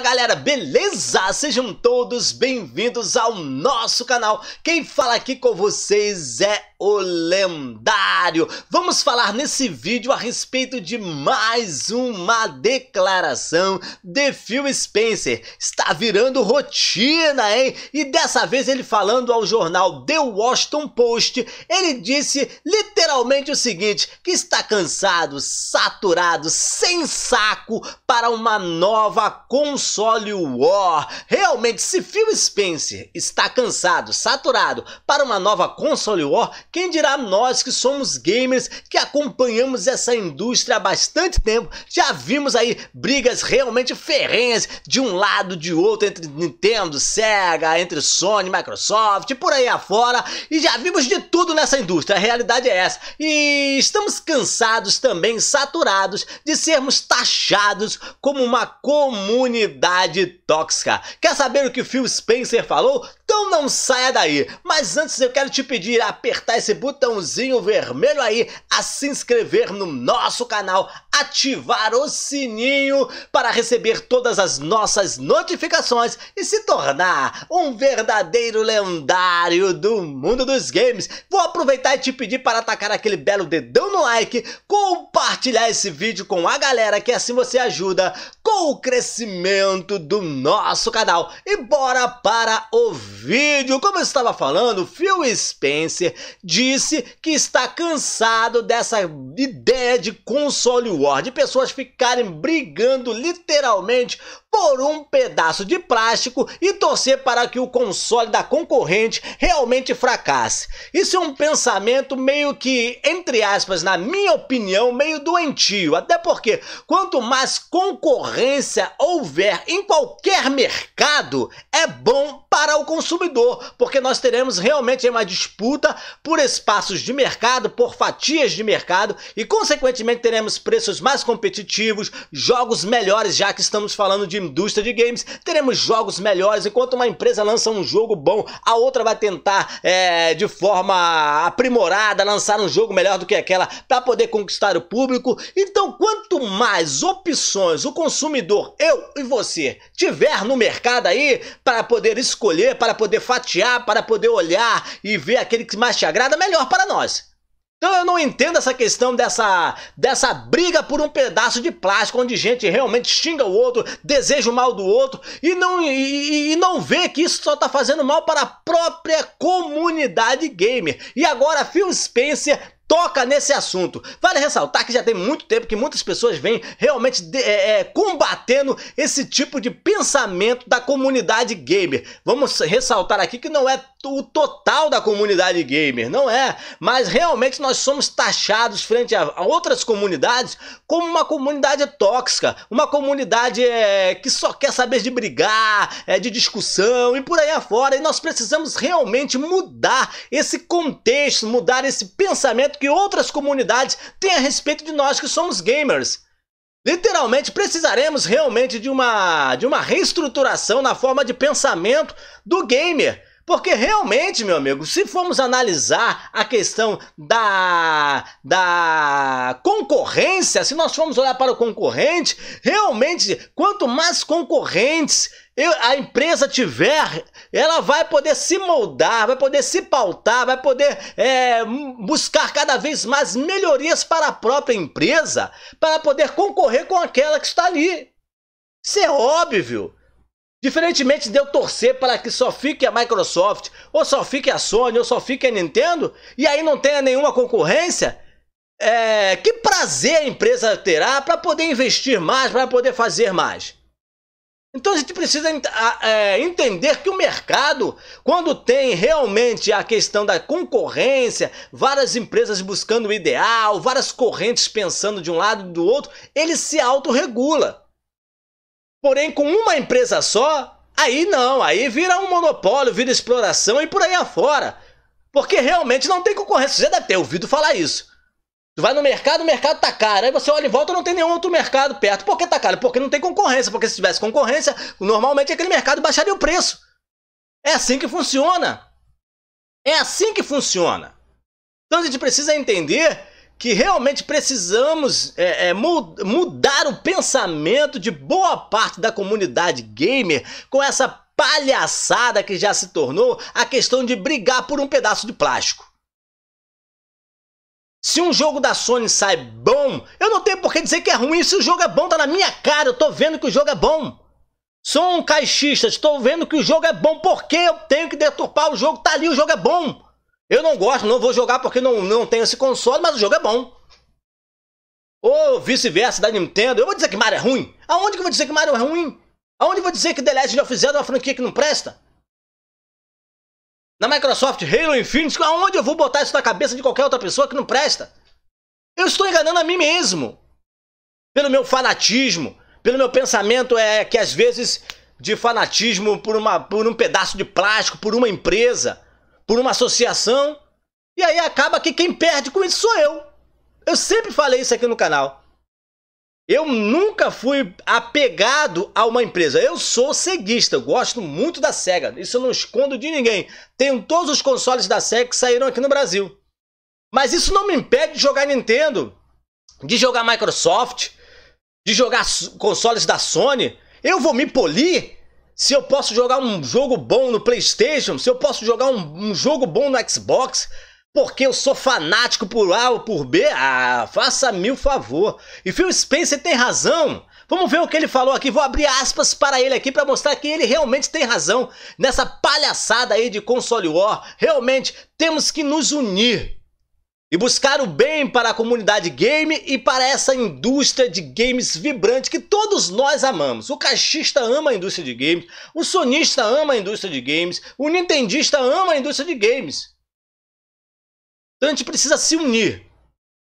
galera, beleza? Sejam todos bem-vindos ao nosso canal. Quem fala aqui com vocês é o lendário. Vamos falar nesse vídeo a respeito de mais uma declaração de Phil Spencer. Está virando rotina, hein? E dessa vez ele falando ao jornal The Washington Post, ele disse literalmente o seguinte, que está cansado, saturado, sem saco para uma nova construção console War. Realmente, se Phil Spencer está cansado, saturado para uma nova console War, quem dirá nós que somos gamers que acompanhamos essa indústria há bastante tempo, já vimos aí brigas realmente ferrenhas de um lado de outro entre Nintendo, Sega, entre Sony, Microsoft, por aí afora, e já vimos de tudo nessa indústria. A realidade é essa. E estamos cansados também, saturados de sermos taxados como uma comunidade masculinidade tóxica. Quer saber o que o Phil Spencer falou? Então não saia daí. Mas antes eu quero te pedir a apertar esse botãozinho vermelho aí, a se inscrever no nosso canal, ativar o sininho para receber todas as nossas notificações e se tornar um verdadeiro lendário do mundo dos games. Vou aproveitar e te pedir para atacar aquele belo dedão no like, compartilhar esse vídeo com a galera que assim você ajuda com o crescimento do nosso canal. E bora para o vídeo vídeo, como eu estava falando, Phil Spencer disse que está cansado dessa ideia de console war, de pessoas ficarem brigando literalmente por um pedaço de plástico e torcer para que o console da concorrente realmente fracasse. Isso é um pensamento meio que, entre aspas, na minha opinião, meio doentio. Até porque quanto mais concorrência houver em qualquer mercado, é bom para o consumidor, porque nós teremos realmente uma disputa por espaços de mercado, por fatias de mercado e, consequentemente, teremos preços mais competitivos, jogos melhores, já que estamos falando de indústria de games, teremos jogos melhores. Enquanto uma empresa lança um jogo bom, a outra vai tentar é, de forma aprimorada lançar um jogo melhor do que aquela para poder conquistar o público. Então, quanto mais opções o consumidor, eu e você, tiver no mercado aí para poder escolher, para poder fatiar, para poder olhar e ver aquele que mais te agrada, melhor para nós. Então eu não entendo essa questão dessa, dessa briga por um pedaço de plástico onde gente realmente xinga o outro, deseja o mal do outro e não, e, e não vê que isso só está fazendo mal para a própria comunidade gamer. E agora Phil Spencer toca nesse assunto. Vale ressaltar que já tem muito tempo que muitas pessoas vêm realmente de, é, é, combatendo esse tipo de pensamento da comunidade gamer. Vamos ressaltar aqui que não é o total da comunidade gamer, não é? Mas realmente nós somos taxados frente a, outras comunidades como uma comunidade tóxica, uma comunidade é, que só quer saber de brigar, é, de discussão e por aí afora. E nós precisamos realmente mudar esse contexto, mudar esse pensamento que outras comunidades têm a respeito de nós que somos gamers. Literalmente precisaremos realmente de uma de uma reestruturação na forma de pensamento do gamer porque realmente, meu amigo, se formos analisar a questão da, da concorrência, se nós formos olhar para o concorrente, realmente, quanto mais concorrentes a empresa tiver, ela vai poder se moldar, vai poder se pautar, vai poder é, buscar cada vez mais melhorias para a própria empresa, para poder concorrer com aquela que está ali. Isso é óbvio. Diferentemente de eu torcer para que só fique a Microsoft, ou só fique a Sony, ou só fique a Nintendo, e aí não tenha nenhuma concorrência, é, que prazer a empresa terá para poder investir mais, para poder fazer mais? Então a gente precisa é, entender que o mercado, quando tem realmente a questão da concorrência, várias empresas buscando o ideal, várias correntes pensando de um lado e do outro, ele se autorregula. Porém, com uma empresa só, aí não, aí vira um monopólio, vira exploração e por aí afora. Porque realmente não tem concorrência. Você deve ter ouvido falar isso. Tu vai no mercado, o mercado tá caro. Aí você olha em volta não tem nenhum outro mercado perto. Por que tá caro? Porque não tem concorrência. Porque se tivesse concorrência, normalmente aquele mercado baixaria o preço. É assim que funciona. É assim que funciona. Então a gente precisa entender que realmente precisamos é, é, mudar o pensamento de boa parte da comunidade gamer com essa palhaçada que já se tornou a questão de brigar por um pedaço de plástico. Se um jogo da Sony sai bom, eu não tenho por que dizer que é ruim. Se o jogo é bom, tá na minha cara, eu tô vendo que o jogo é bom. Sou um caixista, estou vendo que o jogo é bom, porque eu tenho que deturpar o jogo, tá ali, o jogo é bom. Eu não gosto, não vou jogar porque não, não tenho esse console, mas o jogo é bom. Ou vice-versa da Nintendo. Eu vou dizer que Mario é ruim? Aonde que eu vou dizer que Mario é ruim? Aonde eu vou dizer que The Legend of Zelda é uma franquia que não presta? Na Microsoft Halo Infinity, aonde eu vou botar isso na cabeça de qualquer outra pessoa que não presta? Eu estou enganando a mim mesmo. Pelo meu fanatismo, pelo meu pensamento é que às vezes de fanatismo por, uma, por um pedaço de plástico, por uma empresa por uma associação. E aí acaba que quem perde com isso sou eu. Eu sempre falei isso aqui no canal. Eu nunca fui apegado a uma empresa. Eu sou ceguista, eu gosto muito da SEGA. Isso eu não escondo de ninguém. Tenho todos os consoles da SEGA que saíram aqui no Brasil. Mas isso não me impede de jogar Nintendo, de jogar Microsoft, de jogar consoles da Sony. Eu vou me polir? se eu posso jogar um jogo bom no PlayStation, se eu posso jogar um, um jogo bom no Xbox, porque eu sou fanático por A ou por B, ah, faça-me o favor. E Phil Spencer tem razão. Vamos ver o que ele falou aqui, vou abrir aspas para ele aqui para mostrar que ele realmente tem razão nessa palhaçada aí de console war. Realmente temos que nos unir e buscar o bem para a comunidade game e para essa indústria de games vibrante que todos nós amamos. O caixista ama a indústria de games, o sonista ama a indústria de games, o nintendista ama a indústria de games. Então a gente precisa se unir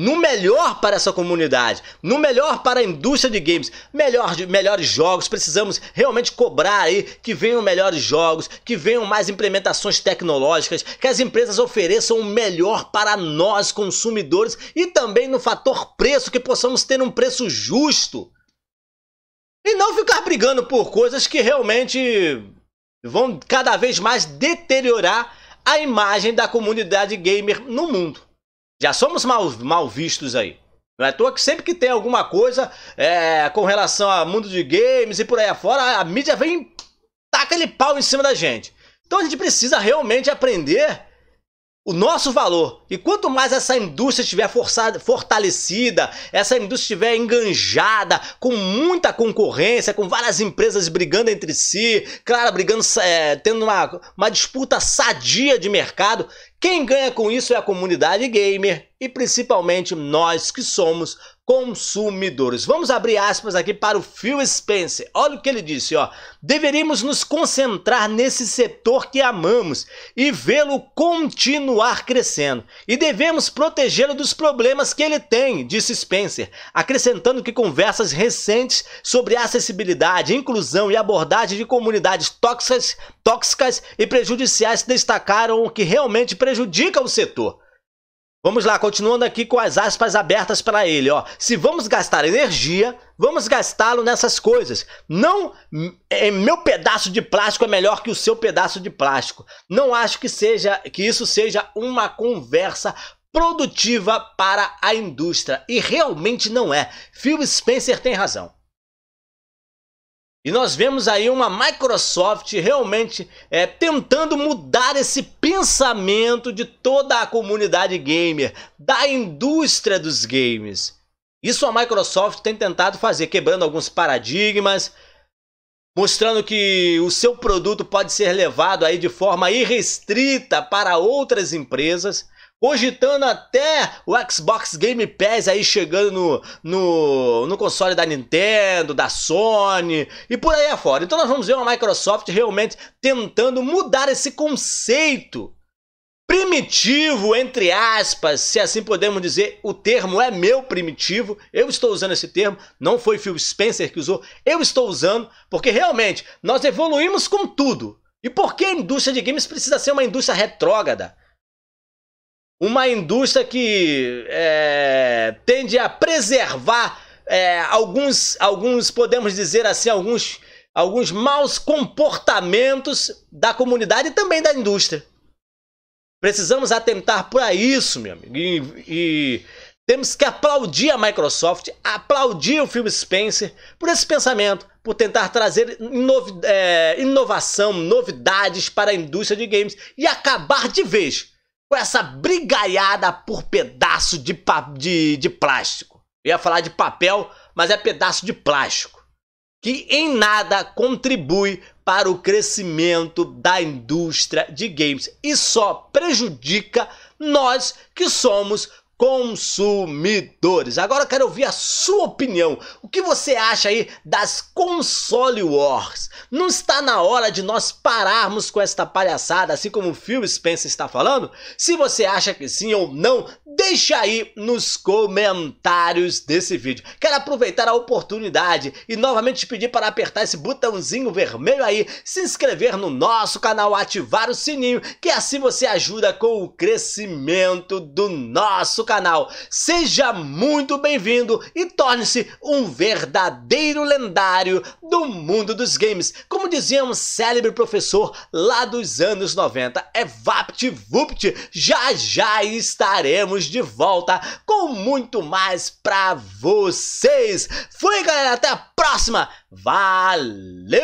no melhor para essa comunidade, no melhor para a indústria de games, melhor, melhores jogos. Precisamos realmente cobrar aí que venham melhores jogos, que venham mais implementações tecnológicas, que as empresas ofereçam o melhor para nós consumidores e também no fator preço, que possamos ter um preço justo. E não ficar brigando por coisas que realmente vão cada vez mais deteriorar a imagem da comunidade gamer no mundo. Já somos mal, mal vistos aí. Não é à toa que sempre que tem alguma coisa é, com relação ao mundo de games e por aí afora, a mídia vem taca aquele pau em cima da gente. Então a gente precisa realmente aprender o nosso valor. E quanto mais essa indústria estiver forçada, fortalecida, essa indústria estiver enganjada, com muita concorrência, com várias empresas brigando entre si, claro, brigando, é, tendo uma, uma disputa sadia de mercado, quem ganha com isso é a comunidade gamer e principalmente nós que somos consumidores. Vamos abrir aspas aqui para o Phil Spencer. Olha o que ele disse, ó. Deveríamos nos concentrar nesse setor que amamos e vê-lo continuar crescendo. E devemos protegê-lo dos problemas que ele tem, disse Spencer, acrescentando que conversas recentes sobre acessibilidade, inclusão e abordagem de comunidades tóxicas, tóxicas e prejudiciais destacaram o que realmente prejudica o setor. Vamos lá, continuando aqui com as aspas abertas para ele, ó. Se vamos gastar energia, vamos gastá-lo nessas coisas. Não, é, meu pedaço de plástico é melhor que o seu pedaço de plástico. Não acho que seja que isso seja uma conversa produtiva para a indústria e realmente não é. Phil Spencer tem razão. E nós vemos aí uma Microsoft realmente é, tentando mudar esse pensamento de toda a comunidade gamer, da indústria dos games. Isso a Microsoft tem tentado fazer, quebrando alguns paradigmas, mostrando que o seu produto pode ser levado aí de forma irrestrita para outras empresas cogitando até o Xbox Game Pass aí chegando no, no, no, console da Nintendo, da Sony e por aí afora. Então nós vamos ver uma Microsoft realmente tentando mudar esse conceito primitivo, entre aspas, se assim podemos dizer, o termo é meu primitivo, eu estou usando esse termo, não foi Phil Spencer que usou, eu estou usando, porque realmente nós evoluímos com tudo. E por que a indústria de games precisa ser uma indústria retrógrada? uma indústria que é, tende a preservar é, alguns, alguns, podemos dizer assim, alguns, alguns maus comportamentos da comunidade e também da indústria. Precisamos atentar para isso, meu amigo. E, e, temos que aplaudir a Microsoft, aplaudir o Phil Spencer por esse pensamento, por tentar trazer é, inovação, novidades para a indústria de games e acabar de vez com essa brigaiada por pedaço de, de, de plástico. Eu ia falar de papel, mas é pedaço de plástico. Que em nada contribui para o crescimento da indústria de games e só prejudica nós que somos consumidores. Agora eu quero ouvir a sua opinião. O que você acha aí das console wars? Não está na hora de nós pararmos com esta palhaçada, assim como o Phil Spencer está falando? Se você acha que sim ou não, Deixa aí nos comentários desse vídeo. Quero aproveitar a oportunidade e novamente te pedir para apertar esse botãozinho vermelho aí, se inscrever no nosso canal, ativar o sininho, que assim você ajuda com o crescimento do nosso canal. Seja muito bem-vindo e torne-se um verdadeiro lendário do mundo dos games. Como dizia um célebre professor lá dos anos 90, é VaptVupt, já já estaremos de de volta com muito mais pra vocês. Fui, galera, até a próxima. Valeu!